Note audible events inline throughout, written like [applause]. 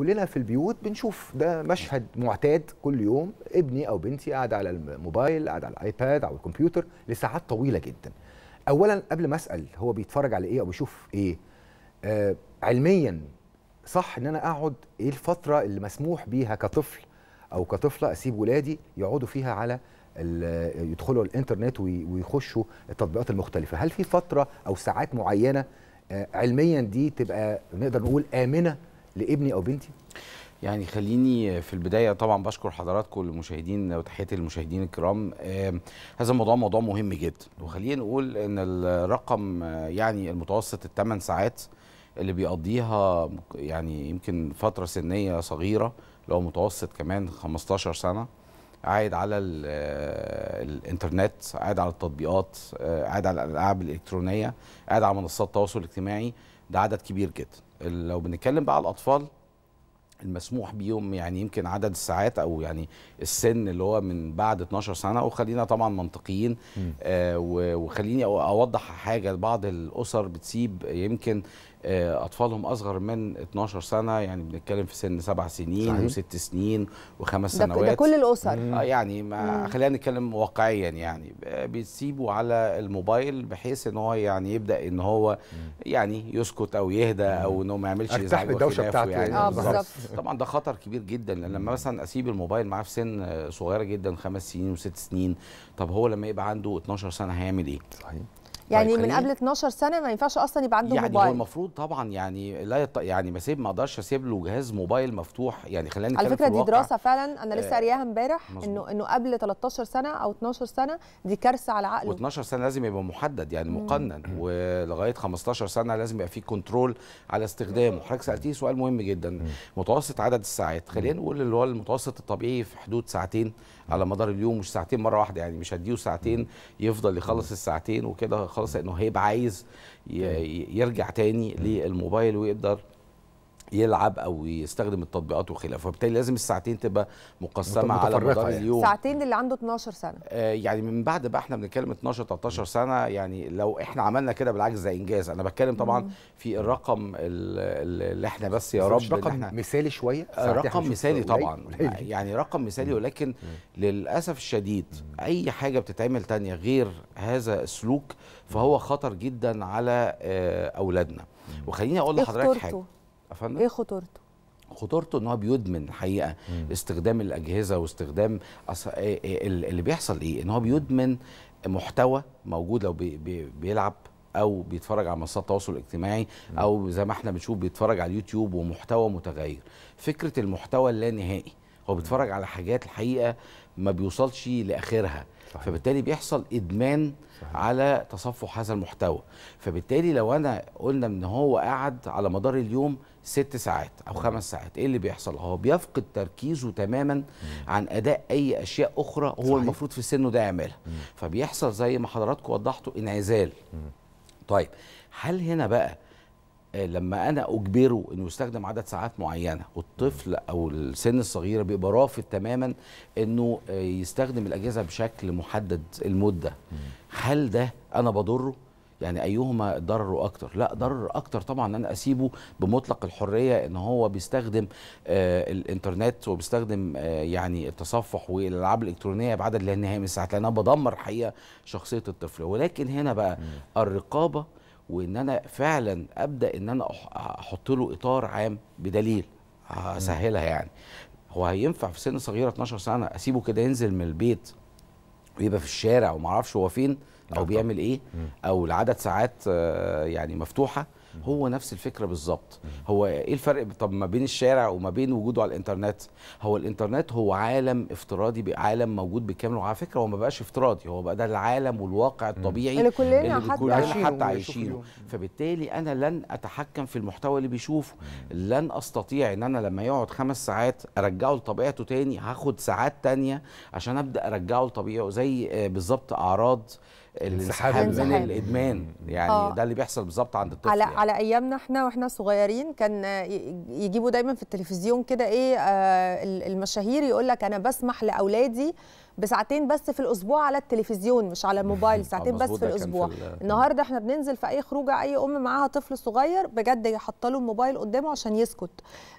كلنا في البيوت بنشوف ده مشهد معتاد كل يوم ابني او بنتي قاعده على الموبايل قاعده على الايباد او الكمبيوتر لساعات طويله جدا اولا قبل ما اسال هو بيتفرج على ايه او بيشوف ايه آه علميا صح ان انا اقعد ايه الفتره اللي مسموح بيها كطفل او كطفله اسيب ولادي يقعدوا فيها على آه، يدخلوا الانترنت ويخشوا التطبيقات المختلفه هل في فتره او ساعات معينه آه، علميا دي تبقى نقدر نقول امنه لابني او بنتي يعني خليني في البداية طبعا بشكر حضراتكم المشاهدين وتحياتي للمشاهدين الكرام هذا الموضوع موضوع مهم جدا وخلينا نقول ان الرقم آه، يعني المتوسط الثمان ساعات اللي بيقضيها يعني يمكن فترة سنية صغيرة لو متوسط كمان 15 سنة قاعد على آه، الانترنت قاعد على التطبيقات آه، قاعد على الالعاب الالكترونيه قاعد على منصات التواصل الاجتماعي ده عدد كبير جدا لو بنتكلم بقى على الاطفال المسموح بيهم يعني يمكن عدد الساعات او يعني السن اللي هو من بعد 12 سنه وخلينا طبعا منطقيين آه وخليني اوضح حاجه بعض الاسر بتسيب يمكن آه، اطفالهم اصغر من 12 سنه يعني بنتكلم في سن سبع سنين صحيح. وست سنين وخمس سنوات ده كل الاسر آه يعني ما خلينا نتكلم واقعيا يعني آه، بتسيبه على الموبايل بحيث ان هو يعني يبدا ان هو يعني يسكت او يهدى او انه ما يعملش ازعاج بالدوشه بتاعته يعني, يعني. آه بالظبط طبعا ده خطر كبير جدا لان لما مثلا اسيب الموبايل معاه في سن صغيره جدا خمس سنين وست سنين طب هو لما يبقى عنده 12 سنه هيعمل ايه؟ صحيح يعني طيب، من قبل 12 سنه ما ينفعش اصلا يبقى عنده يعني موبايل يعني هو المفروض طبعا يعني لا يط... يعني سيب ما اقدرش اسيب له جهاز موبايل مفتوح يعني خلينا نتكلم على فكره دي دراسه فعلا انا لسه آه، قارياها امبارح انه انه قبل 13 سنه او 12 سنه دي كارثه على عقله و12 سنه لازم يبقى محدد يعني مقنن ولغايه 15 سنه لازم يبقى في كنترول على استخدامه حضرتك سالتيه سؤال مهم جدا متوسط عدد الساعات خلينا نقول اللي هو المتوسط الطبيعي في حدود ساعتين على مدار اليوم مش ساعتين مره واحده يعني مش هديه ساعتين يفضل يخلص الساعتين وكده خلاص لانه هيبقى عايز يرجع تاني للموبايل ويقدر يلعب او يستخدم التطبيقات وخلافه فبالتالي لازم الساعتين تبقى مقسمه على مدار يعني. اليوم ساعتين اللي عنده 12 سنه آه يعني من بعد بقى احنا بنتكلم 12 13 سنه يعني لو احنا عملنا كده بالعكس زي انجاز انا بتكلم طبعا مم. في الرقم اللي احنا بس يا رب رقم احنا مثالي شويه آه، رقم مثالي طبعا يعني, يعني رقم مثالي ولكن مم. للاسف الشديد مم. اي حاجه بتتعمل تانية غير هذا السلوك فهو خطر جدا على آه، اولادنا وخليني اقول لحضرتك حاجه افندم ايه خطورته خطورته ان هو بيدمن الحقيقه مم. استخدام الاجهزه واستخدام أص... إيه- إيه- اللي بيحصل ايه ان هو بيدمن محتوى موجود لو بي... بي... بيلعب او بيتفرج على منصات التواصل الاجتماعي او زي ما احنا بنشوف بيتفرج على اليوتيوب ومحتوى متغير فكره المحتوى اللانهائي هو بيتفرج على حاجات الحقيقه ما بيوصلش لاخرها صحيح. فبالتالي بيحصل ادمان صحيح. على تصفح هذا المحتوى فبالتالي لو انا قلنا ان هو قعد على مدار اليوم ست ساعات او خمس ساعات ايه اللي بيحصل هو بيفقد تركيزه تماما مم. عن اداء اي اشياء اخرى هو صحيح. المفروض في سنه ده يعملها فبيحصل زي ما حضراتكم وضحتوا انعزال مم. طيب هل هنا بقى آه، لما انا اجبره انه يستخدم عدد ساعات معينه والطفل او السن الصغير بيبقى رافض تماما انه آه، يستخدم الاجهزه بشكل محدد المده هل ده انا بضره يعني ايهما ضرره اكتر لا ضرر اكتر طبعا ان انا اسيبه بمطلق الحريه ان هو بيستخدم آه، الانترنت وبيستخدم يعني التصفح والالعاب الالكترونيه بعدد لا نهائي من الساعات لان انا بدمر حقيقه شخصيه الطفل ولكن هنا بقى الرقابه وان انا فعلا ابدا ان انا احط له اطار عام بدليل هسهلها يعني هو هينفع في سن صغيره 12 سنه اسيبه كده ينزل من البيت ويبقى في الشارع وما اعرفش هو فين او بيعمل ايه او العدد ساعات آه، يعني مفتوحه هو نفس الفكره بالظبط هو ايه الفرق طب ما بين الشارع وما بين وجوده على الانترنت هو الانترنت هو عالم افتراضي عالم موجود بالكامل وعلى فكره هو ما بقاش افتراضي هو بقى ده العالم والواقع الطبيعي اللي كلنا اللي حتى عايشينه حتى عايشينه فبالتالي انا لن اتحكم في المحتوى اللي بيشوفه لن استطيع ان انا لما يقعد خمس ساعات ارجعه لطبيعته تاني هاخد ساعات تانيه عشان ابدا ارجعه لطبيعته زي آه، بالظبط اعراض الانسحاب من الادمان يعني آه. ده اللي بيحصل بالظبط عند الطفل على يعني. على ايامنا احنا واحنا صغيرين كان يجيبوا دايما في التلفزيون كده ايه آه المشاهير يقول لك انا بسمح لاولادي بساعتين بس في الاسبوع على التلفزيون مش على الموبايل [laughs] آه، ساعتين بس في الاسبوع في النهارده احنا بننزل في اي خروجه اي ام معاها طفل صغير بجد يحط له الموبايل قدامه عشان يسكت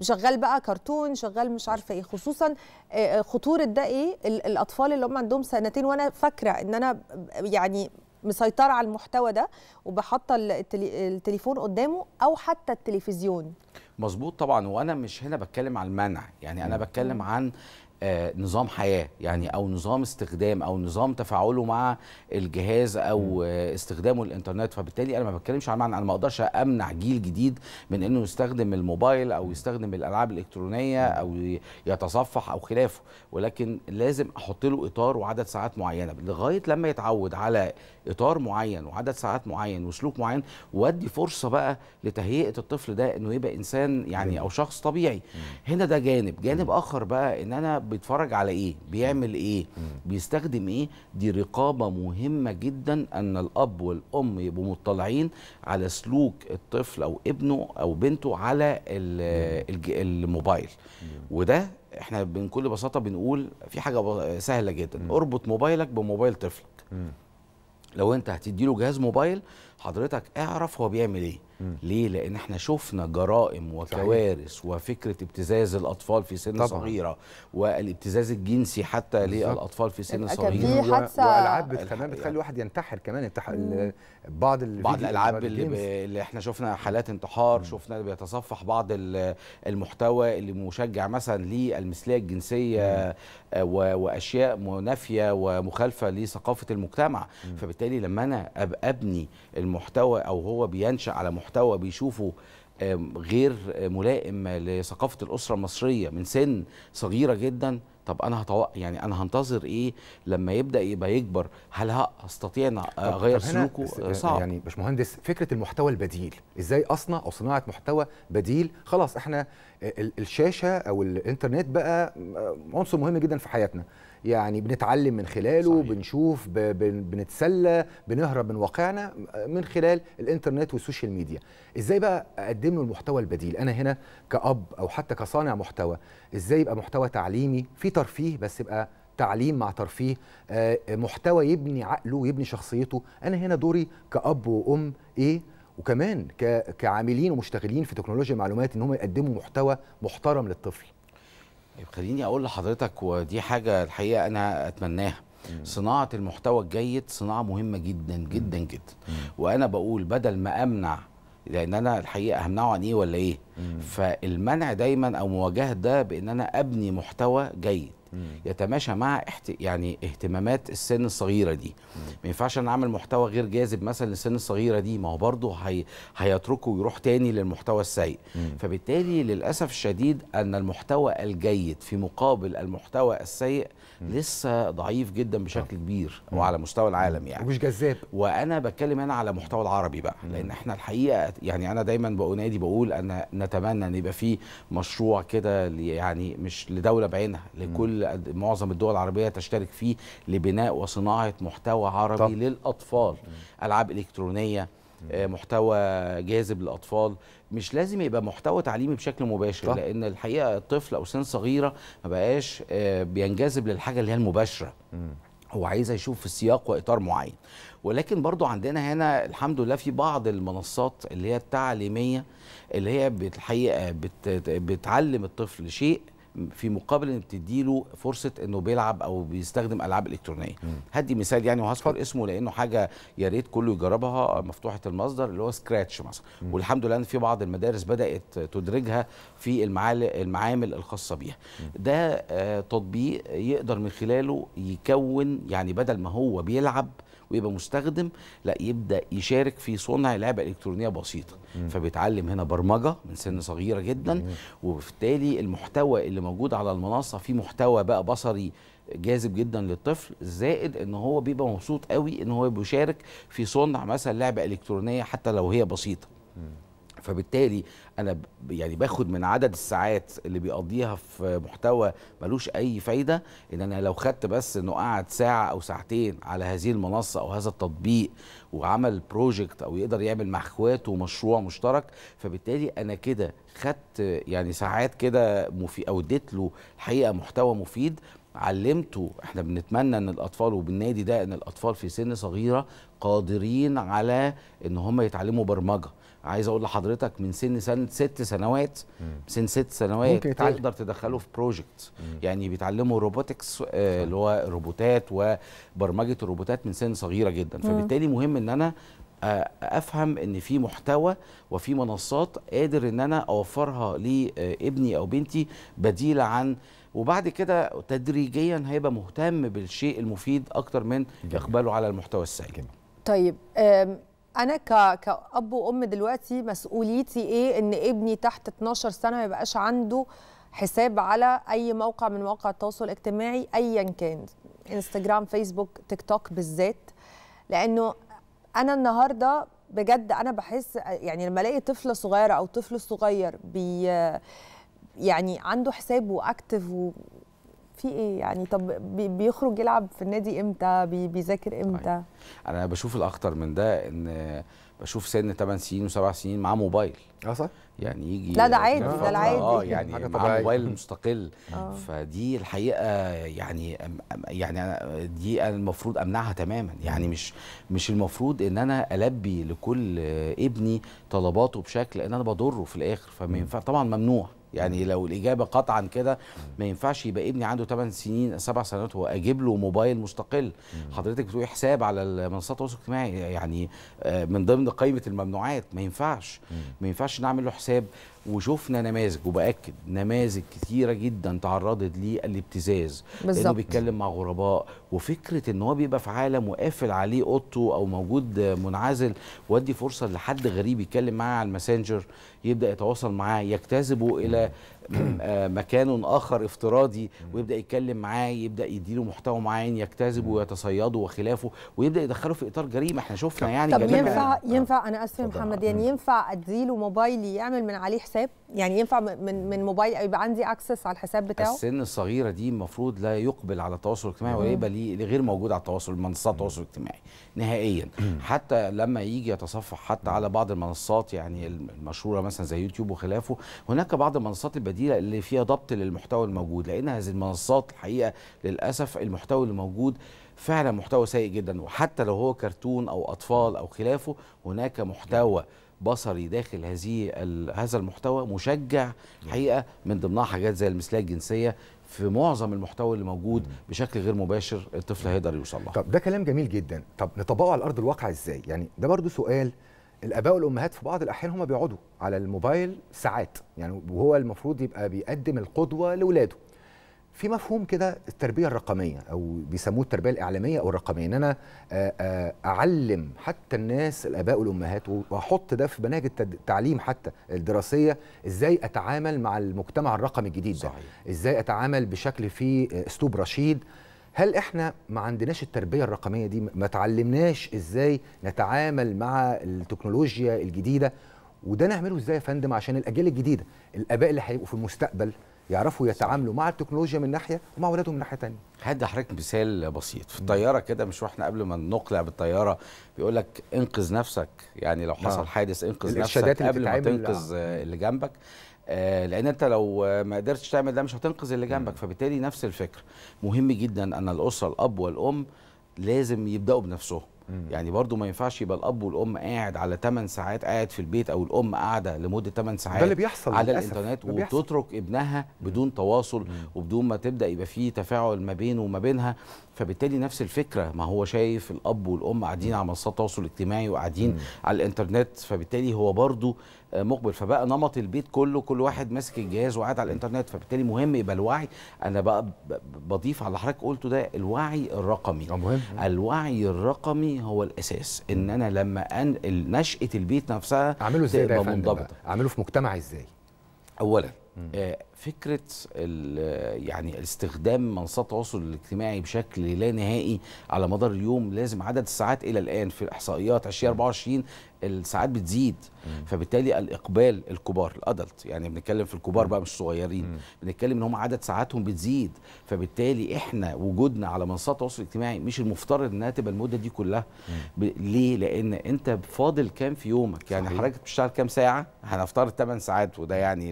شغال بقى كرتون شغال مش عارفه ايه خصوصا آه، آه، خطوره ده ايه الاطفال اللي هم عندهم سنتين وانا فاكره ان انا يعني مسيطره على المحتوى ده وبحط التليفون قدامه او حتى التلفزيون مظبوط طبعا وانا مش هنا بتكلم على المنع يعني انا بتكلم عن آه، نظام حياه يعني او نظام استخدام او نظام تفاعله مع الجهاز او آه، استخدامه الانترنت فبالتالي انا ما بتكلمش عن معنى انا ما اقدرش امنع جيل جديد من انه يستخدم الموبايل او يستخدم الالعاب الالكترونيه او يتصفح او خلافه ولكن لازم احط له اطار وعدد ساعات معينه لغايه لما يتعود على اطار معين وعدد ساعات معين وسلوك معين وادي فرصه بقى لتهيئه الطفل ده انه يبقى انسان يعني او شخص طبيعي هنا ده جانب جانب اخر بقى ان انا بيتفرج على ايه بيعمل ايه بيستخدم ايه دي رقابه مهمه جدا ان الاب والام يبقوا مطلعين على سلوك الطفل او ابنه او بنته على الموبايل وده احنا بكل بساطه بنقول في حاجه سهله جدا اربط موبايلك بموبايل طفلك لو انت هتدي له جهاز موبايل حضرتك اعرف هو بيعمل ايه ليه لان احنا شفنا جرائم وكوارث وفكره ابتزاز الاطفال في سن طبعا. صغيره والابتزاز الجنسي حتى للاطفال في سن صغيره في حادثه والعاب بتخلي بتخلي الواحد ينتحر كمان بعض بعض الالعاب اللي, ب... اللي احنا شفنا حالات انتحار مم. شفنا بيتصفح بعض المحتوى اللي مشجع مثلا للمثليه الجنسيه و... واشياء منافيه ومخالفه لثقافه المجتمع مم. فبالتالي لما انا ابني الم... محتوى او هو بينشا على محتوى بيشوفه غير آه، ملائم لثقافه الاسره المصريه من سن صغيره جدا طب انا هتوق... يعني انا هنتظر ايه لما يبدا يبقى يكبر هل هستطيع ان اغير سلوكه آه، صعب يعني باشمهندس فكره المحتوى البديل ازاي اصنع او صناعه محتوى بديل خلاص احنا الشاشه او الانترنت بقى آه، عنصر مهم جدا في حياتنا يعني بنتعلم من خلاله صحيح. بنشوف بنتسلى بنهرب من واقعنا من خلال الانترنت والسوشيال ميديا ازاي بقى اقدم له المحتوى البديل انا هنا كاب او حتى كصانع محتوى ازاي يبقى محتوى تعليمي في ترفيه بس يبقى تعليم مع ترفيه آه، محتوى يبني عقله ويبني شخصيته انا هنا دوري كاب وام ايه وكمان كعاملين ومشتغلين في تكنولوجيا المعلومات ان هم يقدموا محتوى محترم للطفل خليني اقول لحضرتك ودي حاجه الحقيقه انا اتمناها صناعه المحتوى الجيد صناعه مهمه جدا جدا جدا وانا بقول بدل ما امنع لان انا الحقيقه همنعه عن ايه ولا ايه فالمنع دايما او مواجهه ده بان انا ابني محتوى جيد يتماشى مع احت... يعني اهتمامات السن الصغيره دي ما ينفعش انا اعمل محتوى غير جاذب مثلا للسن الصغيره دي ما هو برضه هي... هيتركه ويروح تاني للمحتوى السيء فبالتالي للاسف الشديد ان المحتوى الجيد في مقابل المحتوى السيء لسه ضعيف جدا بشكل آه. كبير وعلى مستوى العالم يعني ومش جذاب وانا بتكلم انا على المحتوى العربي بقى لان احنا الحقيقه يعني انا دايما بنادي بقول ان نتمنى ان يبقى في مشروع كده يعني مش لدوله بعينها لكل معظم الدول العربيه تشترك فيه لبناء وصناعه محتوى عربي طب. للاطفال م. العاب الكترونيه آه، محتوى جاذب للاطفال مش لازم يبقى محتوى تعليمي بشكل مباشر طب. لان الحقيقه الطفل او سن صغيره ما بقاش آه، بينجذب للحاجه اللي هي المباشره م. هو عايز يشوف في سياق واطار معين ولكن برضو عندنا هنا الحمد لله في بعض المنصات اللي هي التعليميه اللي هي الحقيقه آه، بتعلم الطفل شيء في مقابل ان بتديله فرصه انه بيلعب او بيستخدم العاب الكترونيه هدي مثال يعني وهذكر اسمه لانه حاجه يا ريت كله يجربها مفتوحه المصدر اللي هو سكراتش مثلا والحمد لله ان في بعض المدارس بدات تدرجها في المعامل الخاصه بيها ده آه، تطبيق يقدر من خلاله يكون يعني بدل ما هو بيلعب ويبقى مستخدم لا يبدا يشارك في صنع لعبه الكترونيه بسيطه مم. فبيتعلم هنا برمجه من سن صغيره جدا مم. وبالتالي المحتوى اللي موجود على المنصه فيه محتوى بقى بصري جاذب جدا للطفل زائد ان هو بيبقى مبسوط قوي ان هو بيشارك في صنع مثلا لعبه الكترونيه حتى لو هي بسيطه فبالتالي انا يعني باخد من عدد الساعات اللي بيقضيها في محتوى ملوش اي فايده ان انا لو خدت بس انه قعد ساعه او ساعتين على هذه المنصه او هذا التطبيق وعمل بروجكت او يقدر يعمل مع اخواته مشروع مشترك فبالتالي انا كده خدت يعني ساعات كده مفي... او اديت له الحقيقه محتوى مفيد علمته احنا بنتمنى ان الاطفال وبالنادي ده ان الاطفال في سن صغيره قادرين على ان هم يتعلموا برمجه عايز اقول لحضرتك من سن سنه ست سنوات سن ست سنوات تقدر تدخله في بروجكت يعني بيتعلموا روبوتكس آه اللي هو روبوتات وبرمجه الروبوتات من سن صغيره جدا فبالتالي مهم ان انا آه، افهم ان في محتوى وفي منصات قادر ان انا اوفرها لابني آه، او بنتي بديله عن وبعد كده تدريجيا هيبقى مهتم بالشيء المفيد اكتر من اقباله على المحتوى السيء طيب انا ك... كاب وام دلوقتي مسؤوليتي ايه ان ابني تحت 12 سنه ما يبقاش عنده حساب على اي موقع من مواقع التواصل الاجتماعي ايا كان انستجرام فيسبوك تيك توك بالذات لانه انا النهارده بجد انا بحس يعني لما الاقي طفله صغيره او طفل صغير بي يعني عنده حساب واكتف و... في ايه يعني طب بيخرج يلعب في النادي امتى بيذاكر طيب. امتى طيب. انا بشوف الاخطر من ده ان بشوف سن 8 سنين و7 سنين معاه موبايل اه صح يعني يجي لا ده عادي ده العادي اه يعني معاه موبايل [laughs] مستقل آه. فدي الحقيقه يعني يعني انا دي أنا المفروض امنعها تماما يعني مش مش المفروض ان انا البي لكل ابني طلباته بشكل ان انا بضره في الاخر فما ينفع طبعا ممنوع يعني لو الاجابه قطعا كده ما ينفعش يبقى ابني عنده 8 سنين 7 سنوات واجيب له موبايل مستقل حضرتك بتقولي حساب على منصات التواصل الاجتماعي يعني آه، من ضمن قائمه الممنوعات ما ينفعش ما ينفعش نعمل له حساب وشفنا نماذج وباكد نماذج كتيره جدا تعرضت للابتزاز لانه بيتكلم مع غرباء وفكره ان هو بيبقى في عالم وقافل عليه اوضته او موجود منعزل وادي فرصه لحد غريب يتكلم معاه على الماسنجر يبدا يتواصل معاه يجتذبه الى [clears throat] آه، مكان اخر افتراضي ويبدا يتكلم معاه يبدا يديله محتوى معين يجتذبه ويتصيده وخلافه ويبدا يدخله في اطار جريمه احنا شفنا يعني طب ينفع آه. ينفع انا اسف يا محمد يعني ينفع اديله موبايلي يعمل من عليه حساب يعني ينفع من من موبايل يبقى عندي اكسس على الحساب بتاعه السن الصغيره دي المفروض لا يقبل على التواصل الاجتماعي ولا يبقى ليه غير موجود على التواصل منصات التواصل الاجتماعي نهائيا حتى لما يجي يتصفح حتى على بعض المنصات يعني المشهوره مثلا زي يوتيوب وخلافه هناك بعض المنصات اللي البديله اللي فيها ضبط للمحتوى الموجود لان هذه المنصات الحقيقه للاسف المحتوى اللي موجود فعلا محتوى سيء جدا وحتى لو هو كرتون او اطفال او خلافه هناك محتوى بصري داخل هذه هذا المحتوى مشجع حقيقه من ضمنها حاجات زي المثليه الجنسيه في معظم المحتوى اللي موجود بشكل غير مباشر الطفل هيقدر يوصل له. طب ده كلام جميل جدا، طب نطبقه على ارض الواقع ازاي؟ يعني ده برضو سؤال الاباء والامهات في بعض الاحيان هم بيقعدوا على الموبايل ساعات يعني وهو المفروض يبقى بيقدم القدوه لاولاده في مفهوم كده التربيه الرقميه او بيسموه التربيه الاعلاميه او الرقميه ان انا اعلم حتى الناس الاباء والامهات واحط ده في مناهج التعليم حتى الدراسيه ازاي اتعامل مع المجتمع الرقمي الجديد ده صحيح. ازاي اتعامل بشكل فيه اسلوب رشيد هل احنا ما عندناش التربيه الرقميه دي ما تعلمناش ازاي نتعامل مع التكنولوجيا الجديده وده نعمله ازاي يا فندم عشان الاجيال الجديده الاباء اللي هيبقوا في المستقبل يعرفوا يتعاملوا مع التكنولوجيا من ناحيه ومع اولادهم من ناحيه ثانيه هدي حضرتك مثال بسيط في الطياره كده مش واحنا قبل ما نقلع بالطياره بيقول لك انقذ نفسك يعني لو آه. حصل حادث انقذ نفسك قبل ما تنقذ آه. اللي جنبك آه، لان انت لو ما قدرتش تعمل ده مش هتنقذ اللي جنبك فبالتالي نفس الفكره مهم جدا ان الاسره الاب والام لازم يبداوا بنفسهم يعني برضو ما ينفعش يبقى الاب والام قاعد على 8 ساعات قاعد في البيت او الام قاعده لمده 8 ساعات ده اللي بيحصل على للأسف. الانترنت وتترك ابنها بدون تواصل وبدون ما تبدا يبقى في تفاعل ما بينه وما بينها فبالتالي نفس الفكره ما هو شايف الاب والام قاعدين على منصات التواصل الاجتماعي وقاعدين على الانترنت فبالتالي هو برضه آه، مقبل فبقى نمط البيت كله كل واحد ماسك الجهاز وقاعد على الانترنت فبالتالي مهم يبقى الوعي انا بقى بضيف على اللي حضرتك قلته ده الوعي الرقمي آه، مهم. الوعي الرقمي هو الاساس ان انا لما انقل نشاه البيت نفسها اعمله ازاي ده منضبطه اعمله في مجتمع ازاي اولا فكره يعني استخدام منصات التواصل الاجتماعي بشكل لا نهائي على مدار اليوم لازم عدد الساعات الى الان في الاحصائيات 2024 الساعات بتزيد مم. فبالتالي الاقبال الكبار الادلت يعني بنتكلم في الكبار مم. بقى مش صغيرين بنتكلم ان هم عدد ساعاتهم بتزيد فبالتالي احنا وجودنا على منصات التواصل الاجتماعي مش المفترض انها تبقى المده دي كلها ليه لان انت فاضل كام في يومك يعني حضرتك بتشتغل كام ساعه هنفترض 8 ساعات وده يعني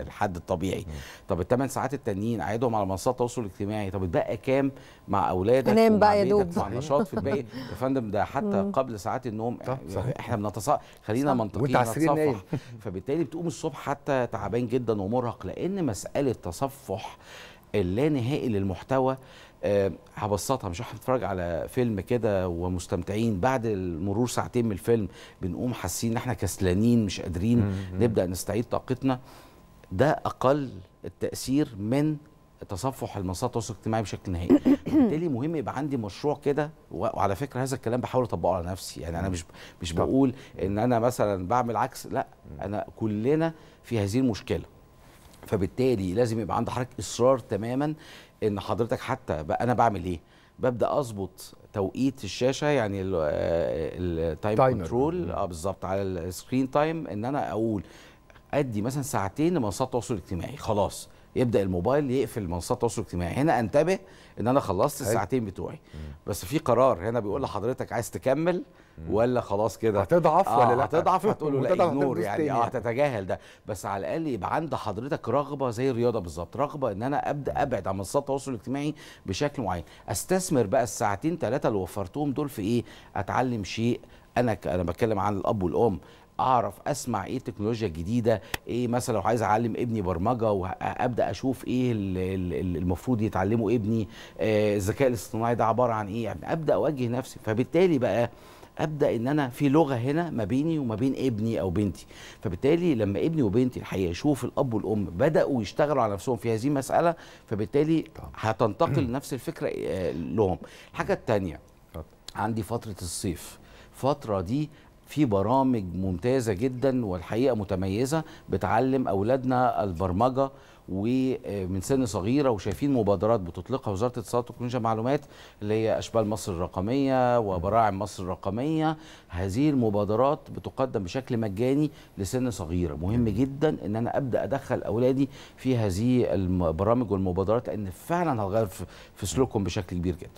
الحد الحد الطبيعي مم. طب الثمان ساعات التانيين اعيدهم على منصات التواصل الاجتماعي طب اتبقى كام مع اولادك نام بقى يا دوب مع نشاط في الباقي يا فندم ده حتى مم. قبل ساعات النوم يعني احنا بنتص خلينا منطقيين نتصفح [laughs] فبالتالي بتقوم الصبح حتى تعبان جدا ومرهق لان مساله تصفح اللانهائي للمحتوى أه هبسطها مش بنتفرج على فيلم كده ومستمتعين بعد المرور ساعتين من الفيلم بنقوم حاسين ان احنا كسلانين مش قادرين نبدا نستعيد طاقتنا ده اقل التاثير من تصفح المنصات التواصل الاجتماعي بشكل نهائي [clears throat] بالتالي مهم يبقى عندي مشروع كده وعلى فكره هذا الكلام بحاول اطبقه على نفسي يعني انا مش مش بقول ان انا مثلا بعمل عكس لا انا كلنا في هذه المشكله فبالتالي لازم يبقى عند حضرتك اصرار تماما ان حضرتك حتى بقى انا بعمل ايه ببدا اظبط توقيت الشاشه يعني التايم آه، كنترول اه بالظبط على السكرين تايم ان انا اقول ادي مثلا ساعتين لمنصات التواصل الاجتماعي خلاص يبدا الموبايل يقفل منصات التواصل الاجتماعي هنا انتبه ان انا خلصت الساعتين بتوعي بس في قرار هنا بيقول لحضرتك عايز تكمل ولا خلاص كده هتضعف آه ولا لا آه، هتضعف هتقول له [laughs] لا نور يعني اه هتتجاهل يعني. ده بس على الاقل يبقى عند حضرتك رغبه زي الرياضه بالظبط رغبه ان انا ابدا ابعد عن منصات التواصل الاجتماعي بشكل معين استثمر بقى الساعتين ثلاثه اللي وفرتهم دول في ايه اتعلم شيء انا انا بتكلم عن الاب والام اعرف اسمع ايه التكنولوجيا الجديده ايه مثلا لو عايز اعلم ابني برمجه وابدا اشوف ايه المفروض يتعلمه ابني آه، الذكاء الاصطناعي ده عباره عن ايه يعني ابدا اوجه نفسي فبالتالي بقى ابدا ان انا في لغه هنا ما بيني وما بين ابني او بنتي فبالتالي لما ابني وبنتي الحقيقه يشوف الاب والام بداوا يشتغلوا على نفسهم في هذه المساله فبالتالي هتنتقل [clears throat] نفس الفكره آه، لهم الحاجه الثانيه عندي فتره الصيف الفتره دي في برامج ممتازه جدا والحقيقه متميزه بتعلم اولادنا البرمجه ومن سن صغيره وشايفين مبادرات بتطلقها وزاره الاتصالات والتكنولوجيا معلومات اللي هي اشبال مصر الرقميه وبراعم مصر الرقميه هذه المبادرات بتقدم بشكل مجاني لسن صغيره مهم جدا ان انا ابدا ادخل اولادي في هذه البرامج والمبادرات لان فعلا هتغير في سلوكهم بشكل كبير جدا